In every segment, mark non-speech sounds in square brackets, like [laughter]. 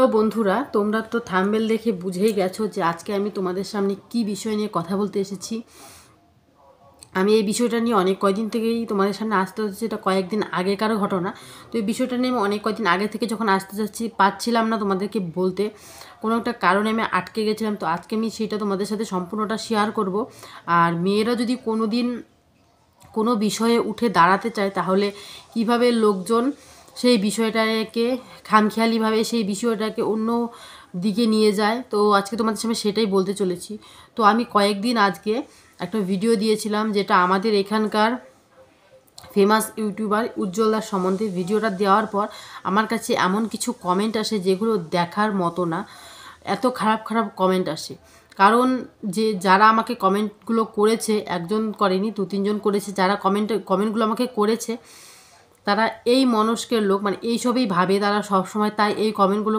তো বন্ধুরা তোমরা তো থাম্বেল দেখে বুঝেই গেছো যে আজকে আমি তোমাদের সামনে কি বিষয় নিয়ে কথা বলতে এসেছি আমি এই বিষয়টা নিয়ে অনেক কয়দিন থেকেই তোমাদের সামনে আসতে হচ্ছে এটা কয়েকদিন আগেকার ঘটনা তো এই বিষয়টা নিয়ে আমি অনেক কয়দিন আগে থেকে যখন আসতে যাচ্ছি পাচ্ছিলাম না তোমাদেরকে বলতে কোনো একটা কারণে আমি আটকে গেছিলাম তো আজকে আমি সেটা তোমাদের সাথে সম্পূর্ণটা শেয়ার করব আর মেয়েরা যদি কোনো দিন কোনো বিষয়ে উঠে দাঁড়াতে চায় তাহলে কিভাবে লোকজন সেই বিষয়টাকে খামখেয়ালিভাবে সেই বিষয়টাকে অন্য দিকে নিয়ে যায় তো আজকে তোমাদের সামনে সেটাই বলতে চলেছি তো আমি কয়েকদিন আজকে একটা ভিডিও দিয়েছিলাম যেটা আমাদের এখানকার ফেমাস ইউটিউবার উজ্জ্বলদার সম্বন্ধে ভিডিওটা দেওয়ার পর আমার কাছে এমন কিছু কমেন্ট আসে যেগুলো দেখার মতো না এত খারাপ খারাপ কমেন্ট আসে কারণ যে যারা আমাকে কমেন্টগুলো করেছে একজন করেনি দু তিনজন করেছে যারা কমেন্ট কমেন্টগুলো আমাকে করেছে তারা এই মনস্কের লোক মানে এইসবই ভাবে তারা সবসময় তাই এই কমেন্টগুলো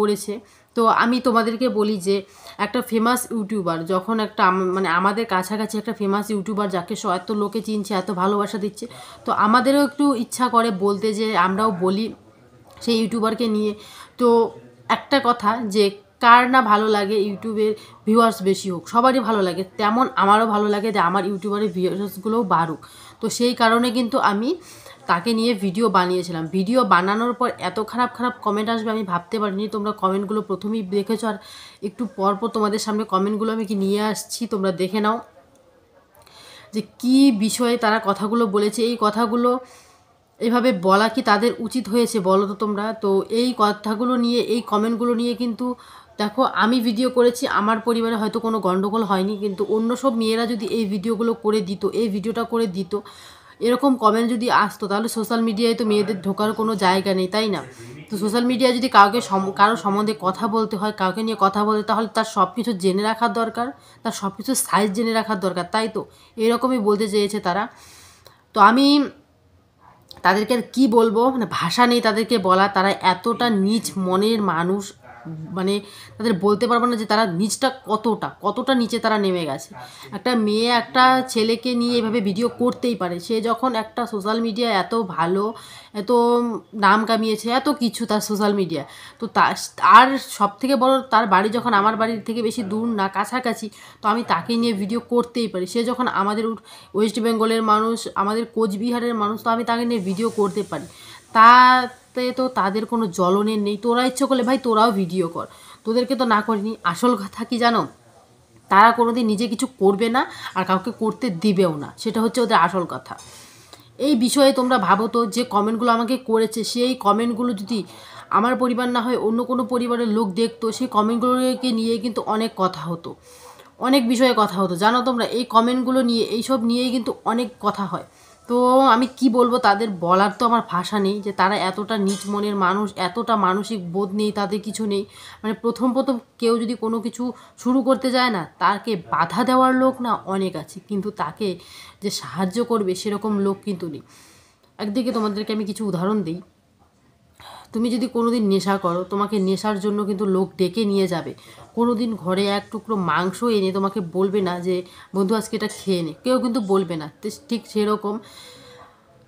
করেছে তো আমি তোমাদেরকে বলি যে একটা ফেমাস ইউটিউবার যখন একটা মানে আমাদের কাছাকাছি একটা ফেমাস ইউটিউবার যাকে এত লোকে চিনছে এত ভালোবাসা দিচ্ছে তো আমাদেরও একটু ইচ্ছা করে বলতে যে আমরাও বলি সেই ইউটিউবারকে নিয়ে তো একটা কথা যে কার না ভালো লাগে ইউটিউবের ভিউয়ার্স বেশি হোক সবারই ভালো লাগে তেমন আমারও ভালো লাগে যে আমার ইউটিউবারের ভিউয়ার্সগুলোও বাড়ুক তো সেই কারণে কিন্তু আমি তাকে নিয়ে ভিডিও বানিয়েছিলাম ভিডিও বানানোর পর এত খারাপ খারাপ কমেন্ট আসবে আমি ভাবতে পারিনি তোমরা কমেন্টগুলো প্রথমেই দেখেছো আর একটু পরপর তোমাদের সামনে কমেন্টগুলো আমি কি নিয়ে আসছি তোমরা দেখে নাও যে কি বিষয়ে তারা কথাগুলো বলেছে এই কথাগুলো এভাবে বলা কি তাদের উচিত হয়েছে বলো তো তোমরা তো এই কথাগুলো নিয়ে এই কমেন্টগুলো নিয়ে কিন্তু দেখো আমি ভিডিও করেছি আমার পরিবারে হয়তো কোনো গণ্ডগোল হয়নি কিন্তু অন্য সব মেয়েরা যদি এই ভিডিওগুলো করে দিত এই ভিডিওটা করে দিত এরকম কমেন্ট যদি আসতো তাহলে সোশ্যাল মিডিয়ায় তো মেয়েদের ঢোকার কোনো জায়গা নেই তাই না তো সোশ্যাল মিডিয়ায় যদি কাউকে সম কারোর সম্বন্ধে কথা বলতে হয় কাউকে নিয়ে কথা বলতে তাহলে তার সব কিছু জেনে রাখার দরকার তার সব কিছু সাইজ জেনে রাখার দরকার তাই তো এরকমই বলতে চেয়েছে তারা তো আমি তাদেরকে আর কী বলবো মানে ভাষা নেই তাদেরকে বলা তারা এতটা নিজ মনের মানুষ মানে তাদের বলতে পারবো না যে তারা নিচটা কতটা কতটা নিচে তারা নেমে গেছে আচ্ছা। একটা মেয়ে একটা ছেলেকে নিয়ে এভাবে ভিডিও করতেই পারে সে যখন একটা সোশ্যাল মিডিয়া এত ভালো এত নাম কামিয়েছে এত কিছু তার সোশ্যাল মিডিয়া তো তার সব থেকে বড় তার বাড়ি যখন আমার বাড়ির থেকে বেশি দূর না কাছাকাছি তো আমি তাকে নিয়ে ভিডিও করতেই পারি সে যখন আমাদের ওয়েস্ট বেঙ্গলের মানুষ আমাদের কোচবিহারের মানুষ তো আমি তাকে নিয়ে ভিডিও করতে পারি তা রাস্তায় তো তাদের কোনো জ্বলনের নেই তোরা ইচ্ছে করলে ভাই তোরাও ভিডিও কর তোদেরকে তো না করিনি আসল কথা কি জানো তারা কোনোদিন নিজে কিছু করবে না আর কাউকে করতে দিবেও না সেটা হচ্ছে ওদের আসল কথা এই বিষয়ে তোমরা ভাবো তো যে কমেন্টগুলো আমাকে করেছে সেই কমেন্টগুলো যদি আমার পরিবার না হয় অন্য কোনো পরিবারের লোক দেখতো সেই কমেন্টগুলোকে নিয়ে কিন্তু অনেক কথা হতো অনেক বিষয়ে কথা হতো জানো তোমরা এই কমেন্টগুলো নিয়ে এইসব নিয়েই কিন্তু অনেক কথা হয় তো আমি কি বলবো তাদের বলার তো আমার ভাষা নেই যে তারা এতটা নিচ মনের মানুষ এতটা মানসিক বোধ নেই তাদের কিছু নেই মানে প্রথম প্রথম কেউ যদি কোনো কিছু শুরু করতে যায় না তাকে বাধা দেওয়ার লোক না অনেক আছে কিন্তু তাকে যে সাহায্য করবে সেরকম লোক কিন্তু নেই একদিকে তোমাদেরকে আমি কিছু উদাহরণ দিই তুমি যদি কোনো দিন নেশা করো তোমাকে নেশার জন্য কিন্তু লোক ডেকে নিয়ে যাবে কোনো দিন ঘরে এক টুকরো মাংস এনে তোমাকে বলবে না যে বন্ধু আজকে এটা খেয়ে নে কেউ কিন্তু বলবে না ঠিক সেরকম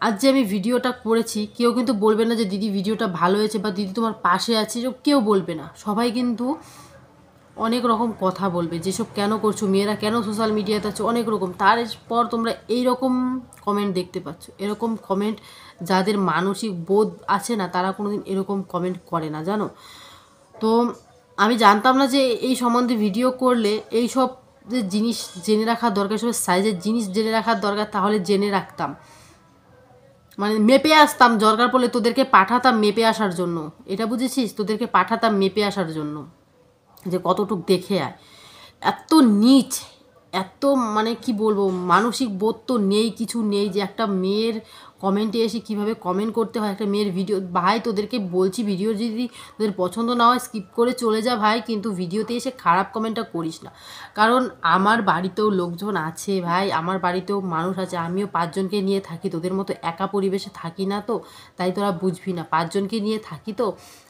আজ যে আমি ভিডিওটা করেছি কেউ কিন্তু বলবে না যে দিদি ভিডিওটা ভালো হয়েছে বা দিদি তোমার পাশে আছে কেউ বলবে না সবাই কিন্তু অনেক রকম কথা বলবে যেসব কেন করছো মেয়েরা কেন সোশ্যাল মিডিয়াতে আছে অনেক রকম তার পর তোমরা এই রকম কমেন্ট দেখতে পাচ্ছ এরকম কমেন্ট যাদের মানসিক বোধ আছে না তারা কোনো দিন এরকম কমেন্ট করে না জানো তো আমি জানতাম না যে এই সম্বন্ধে ভিডিও করলে এই সব যে জিনিস জেনে রাখার দরকার সব সাইজের জিনিস জেনে রাখার দরকার তাহলে জেনে রাখতাম মানে মেপে আসতাম দরকার পড়লে তোদেরকে পাঠাতাম মেপে আসার জন্য এটা বুঝেছিস তোদেরকে পাঠাতাম মেপে আসার জন্য যে কতটুক দেখে আয় এত নিচ এত মানে কি বলবো মানসিক বোধ তো নেই কিছু নেই যে একটা মেয়ের কমেন্টে এসে কিভাবে কমেন্ট করতে হয় একটা মেয়ের ভিডিও ভাই তোদেরকে বলছি ভিডিও যদি তোদের পছন্দ না হয় স্কিপ করে চলে যা ভাই কিন্তু ভিডিওতে এসে খারাপ কমেন্টটা করিস না কারণ আমার বাড়িতেও লোকজন আছে ভাই আমার বাড়িতেও মানুষ আছে আমিও পাঁচজনকে নিয়ে থাকি তোদের মতো একা পরিবেশে থাকি না তো তাই তোরা বুঝবি না পাঁচজনকে নিয়ে থাকি তো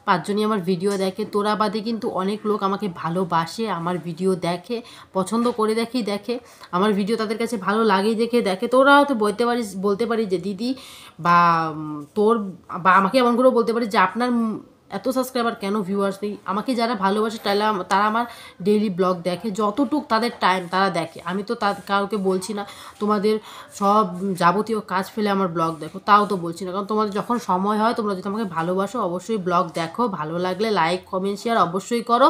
পাঁচজনই আমার ভিডিও দেখে তোরা বাদে কিন্তু অনেক লোক আমাকে ভালোবাসে আমার ভিডিও দেখে পছন্দ করে দেখেই দেখে আমার ভিডিও তাদের কাছে ভালো লাগে দেখে দেখে তোরা হয়তো বলতে পারিস বলতে পারি যে দিদি বা তোর বা আমাকে এমন করেও বলতে পারি যে আপনার এত সাবস্ক্রাইবার কেন ভিউয়ার্স নেই আমাকে যারা ভালোবাসে তাহলে তারা আমার ডেইলি ব্লগ দেখে যতটুক তাদের টাইম তারা দেখে আমি তো তা কাউকে বলছি না তোমাদের সব যাবতীয় কাজ ফেলে আমার ব্লগ দেখো তাও তো বলছি না কারণ তোমাদের যখন সময় হয় তোমরা যদি আমাকে ভালোবাসো অবশ্যই ব্লগ দেখো ভালো লাগলে লাইক কমেন্ট শেয়ার অবশ্যই করো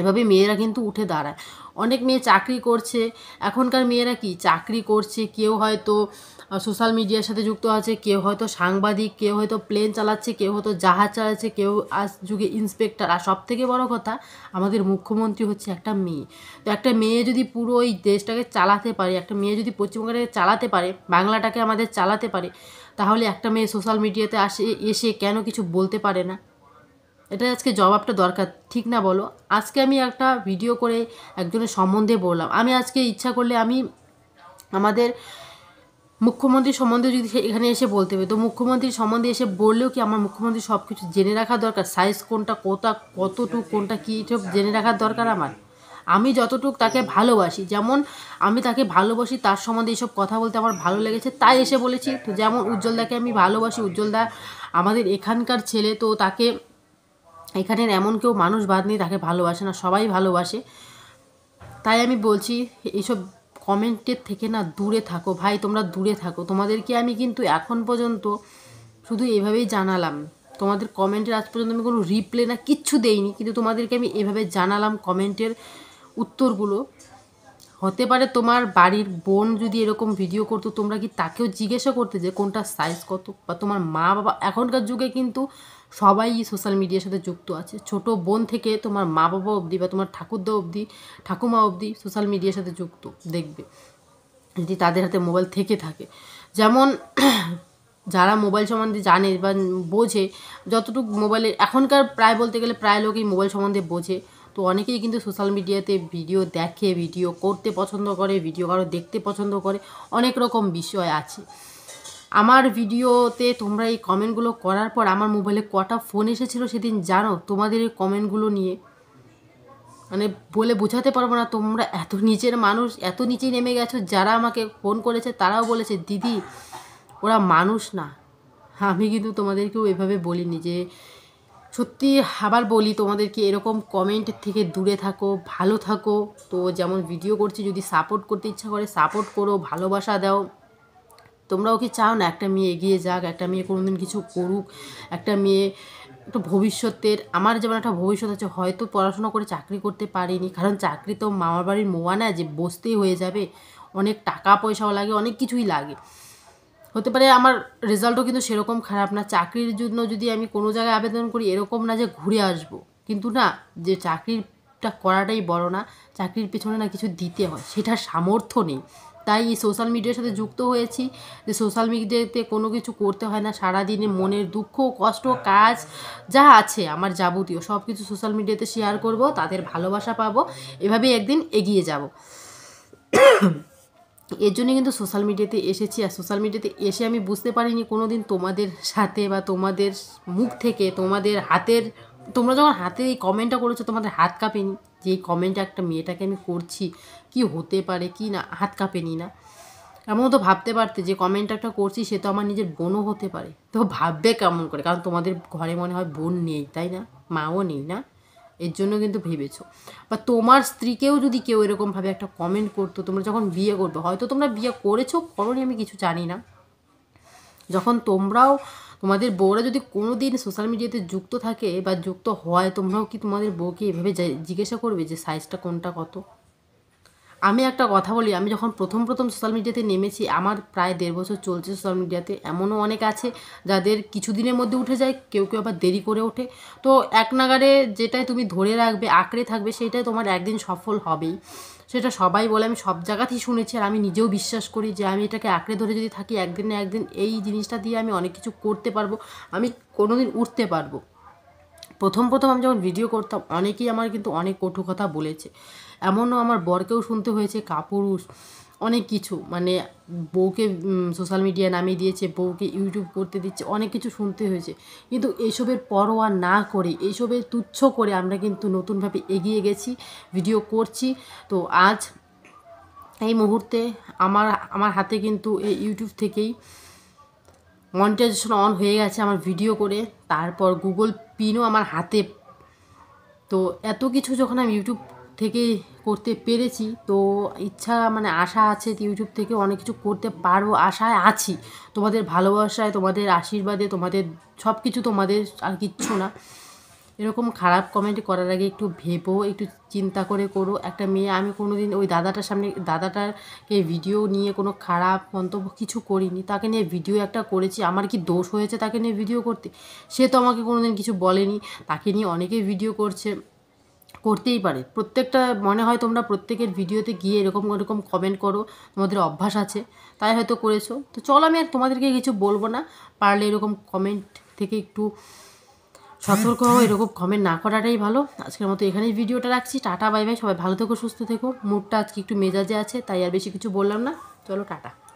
এভাবে মেয়েরা কিন্তু উঠে দাঁড়ায় অনেক মেয়ে চাকরি করছে এখনকার মেয়েরা কি চাকরি করছে কেউ হয়তো সোশ্যাল মিডিয়ার সাথে যুক্ত আছে কেউ হয়তো সাংবাদিক কেউ হয়তো প্লেন চালাচ্ছে কেউ হয়তো জাহাজ চালাচ্ছে কেউ আজ যুগে ইন্সপেক্টর আর সব থেকে বড় কথা আমাদের মুখ্যমন্ত্রী হচ্ছে একটা মেয়ে তো একটা মেয়ে যদি পুরো এই দেশটাকে চালাতে পারে একটা মেয়ে যদি পশ্চিমবঙ্গটাকে চালাতে পারে বাংলাটাকে আমাদের চালাতে পারে তাহলে একটা মেয়ে সোশ্যাল মিডিয়াতে আসে এসে কেন কিছু বলতে পারে না এটা আজকে জবাবটা দরকার ঠিক না বলো আজকে আমি একটা ভিডিও করে একজনের সম্বন্ধে বললাম আমি আজকে ইচ্ছা করলে আমি আমাদের মুখ্যমন্ত্রী সম্বন্ধে যদি এখানে এসে বলতে হবে তো মুখ্যমন্ত্রী সম্বন্ধে এসে বললেও কি আমার মুখ্যমন্ত্রী সব কিছু জেনে রাখা দরকার সাইজ কোনটা কোথা কতটুক কোনটা কী সব জেনে রাখার দরকার আমার আমি যতটুক তাকে ভালোবাসি যেমন আমি তাকে ভালোবাসি তার সম্বন্ধে এইসব কথা বলতে আমার ভালো লেগেছে তাই এসে বলেছি তো যেমন উজ্জ্বলদাকে আমি ভালোবাসি উজ্জ্বলদা আমাদের এখানকার ছেলে তো তাকে এখানের এমন কেউ মানুষ বাদ নেই তাকে ভালোবাসে না সবাই ভালোবাসে তাই আমি বলছি এইসব কমেন্টের থেকে না দূরে থাকো ভাই তোমরা দূরে থাকো তোমাদেরকে আমি কিন্তু এখন পর্যন্ত শুধু এভাবেই জানালাম তোমাদের কমেন্টের আজ পর্যন্ত আমি কোনো রিপ্লে না কিচ্ছু দেইনি কিন্তু তোমাদেরকে আমি এভাবে জানালাম কমেন্টের উত্তরগুলো হতে পারে তোমার বাড়ির বোন যদি এরকম ভিডিও করতো তোমরা কি তাকেও জিজ্ঞাসা করতে যে কোনটা সাইজ কত বা তোমার মা বাবা এখনকার যুগে কিন্তু সবাই সোশ্যাল মিডিয়ার সাথে যুক্ত আছে ছোট বোন থেকে তোমার মা বাবা অবধি বা তোমার ঠাকুরদা অবধি ঠাকুমা অবধি সোশ্যাল মিডিয়ার সাথে যুক্ত দেখবে যদি তাদের হাতে মোবাইল থেকে থাকে যেমন [clears throat] যারা মোবাইল সম্বন্ধে জানে বা বোঝে যতটুকু মোবাইলে এখনকার প্রায় বলতে গেলে প্রায় লোকই মোবাইল সম্বন্ধে বোঝে তো অনেকেই কিন্তু সোশ্যাল মিডিয়াতে ভিডিও দেখে ভিডিও করতে পছন্দ করে ভিডিও কারো দেখতে পছন্দ করে অনেক রকম বিষয় আছে আমার ভিডিওতে তোমরা এই কমেন্টগুলো করার পর আমার মোবাইলে কটা ফোন এসেছিলো সেদিন জানো তোমাদের এই কমেন্টগুলো নিয়ে মানে বলে বোঝাতে পারবো না তোমরা এত নিচের মানুষ এত নিচে নেমে গেছো যারা আমাকে ফোন করেছে তারাও বলেছে দিদি ওরা মানুষ না আমি কিন্তু তোমাদেরকেও এভাবে বলিনি যে সত্যি আবার বলি তোমাদেরকে এরকম কমেন্ট থেকে দূরে থাকো ভালো থাকো তো যেমন ভিডিও করছি যদি সাপোর্ট করতে ইচ্ছা করে সাপোর্ট করো ভালোবাসা দাও তোমরাও কি চাও না একটা মেয়ে এগিয়ে যাক একটা মেয়ে কোনো দিন কিছু করুক একটা মেয়ে একটা ভবিষ্যতের আমার যেমন একটা ভবিষ্যৎ আছে হয়তো পড়াশোনা করে চাকরি করতে পারিনি কারণ চাকরি তো মামার বাড়ির মোয়া না যে বসতেই হয়ে যাবে অনেক টাকা পয়সাও লাগে অনেক কিছুই লাগে হতে পারে আমার রেজাল্টও কিন্তু সেরকম খারাপ না চাকরির জন্য যদি আমি কোনো জায়গায় আবেদন করি এরকম না যে ঘুরে আসব কিন্তু না যে চাকরিটা করাটাই বড় না চাকরির পেছনে না কিছু দিতে হয় সেটার সামর্থ্য নেই তাই এই সোশ্যাল মিডিয়ার সাথে যুক্ত হয়েছি যে সোশ্যাল মিডিয়াতে কোনো কিছু করতে হয় না সারাদিনে মনের দুঃখ কষ্ট কাজ যা আছে আমার যাবতীয় সব কিছু সোশ্যাল মিডিয়াতে শেয়ার করব তাদের ভালোবাসা পাবো এভাবে একদিন এগিয়ে যাব এর জন্য কিন্তু সোশ্যাল মিডিয়াতে এসেছি আর সোশ্যাল মিডিয়াতে এসে আমি বুঝতে পারিনি কোনো দিন তোমাদের সাথে বা তোমাদের মুখ থেকে তোমাদের হাতের তোমরা যখন হাতে এই কমেন্টটা করেছো তোমাদের হাত কাঁপেনি যে এই কমেন্টটা একটা মেয়েটাকে আমি করছি কি হতে পারে কি না হাত কাঁপেনি না এমন তো ভাবতে পারতে যে কমেন্ট একটা করছি সে তো আমার নিজের বোনও হতে পারে তো ভাববে কেমন করে কারণ তোমাদের ঘরে মনে হয় বোন নেই তাই না মাও নেই না এর জন্য কিন্তু ভেবেছো বা তোমার স্ত্রীকেও যদি কেউ এরকমভাবে একটা কমেন্ট করতো তোমরা যখন বিয়ে করবে হয়তো তোমরা বিয়ে করেছো করোনি আমি কিছু জানি না যখন তোমরাও তোমাদের বউরা যদি কোনো দিন সোশ্যাল মিডিয়াতে যুক্ত থাকে বা যুক্ত হয় তোমরাও কি তোমাদের বউকে এভাবে জিজ্ঞাসা করবে যে সাইজটা কোনটা কত আমি একটা কথা বলি আমি যখন প্রথম প্রথম সোশ্যাল মিডিয়াতে নেমেছি আমার প্রায় দেড় বছর চলছে সোশ্যাল মিডিয়াতে এমনও অনেক আছে যাদের কিছু দিনের মধ্যে উঠে যায় কেউ কেউ আবার দেরি করে ওঠে তো এক নাগারে যেটাই তুমি ধরে রাখবে আঁকড়ে থাকবে সেটাই তোমার একদিন সফল হবেই সেটা সবাই বলে আমি সব জায়গাতেই শুনেছি আর আমি নিজেও বিশ্বাস করি যে আমি এটাকে আঁকড়ে ধরে যদি থাকি একদিন না একদিন এই জিনিসটা দিয়ে আমি অনেক কিছু করতে পারবো আমি কোনো দিন উঠতে পারবো প্রথম প্রথম আমি যখন ভিডিও করতাম অনেকেই আমার কিন্তু অনেক কঠু কথা বলেছে এমনও আমার বরকেও শুনতে হয়েছে কাপুরুষ অনেক কিছু মানে বউকে সোশ্যাল মিডিয়ায় নামিয়ে দিয়েছে বউকে ইউটিউব করতে দিচ্ছে অনেক কিছু শুনতে হয়েছে কিন্তু এইসবের পরোয়া না করে এইসবের তুচ্ছ করে আমরা কিন্তু নতুনভাবে এগিয়ে গেছি ভিডিও করছি তো আজ এই মুহূর্তে আমার আমার হাতে কিন্তু এই ইউটিউব থেকেই মনিটাইজেশন অন হয়ে গেছে আমার ভিডিও করে তারপর গুগল পিনও আমার হাতে তো এত কিছু যখন আমি ইউটিউব থেকে করতে পেরেছি তো ইচ্ছা মানে আশা আছে ইউটিউব থেকে অনেক কিছু করতে পারবো আশায় আছি তোমাদের ভালোবাসায় তোমাদের আশীর্বাদে তোমাদের সব কিছু তোমাদের আর কিচ্ছু না এরকম খারাপ কমেন্ট করার আগে একটু ভেবো একটু চিন্তা করে করো একটা মেয়ে আমি কোনো দিন ওই দাদাটার সামনে দাদাটারকে ভিডিও নিয়ে কোনো খারাপ মন্তব্য কিছু করিনি তাকে নিয়ে ভিডিও একটা করেছি আমার কি দোষ হয়েছে তাকে নিয়ে ভিডিও করতে সে তো আমাকে কোনো দিন কিছু বলেনি তাকে নিয়ে অনেকে ভিডিও করছে করতেই পারে প্রত্যেকটা মনে হয় তোমরা প্রত্যেকের ভিডিওতে গিয়ে এরকম এরকম কমেন্ট করো তোমাদের অভ্যাস আছে তাই হয়তো করেছো তো চল আমি আর তোমাদেরকে কিছু বলবো না পারলে এরকম কমেন্ট থেকে একটু সতর্ক হও এরকম কমেন্ট না করাটাই ভালো আজকের মতো এখানেই ভিডিওটা রাখছি টাটা বাই বাই সবাই ভালো থেকো সুস্থ থেকো মুডটা আজকে একটু মেজাজে আছে তাই আর বেশি কিছু বললাম না চলো টাটা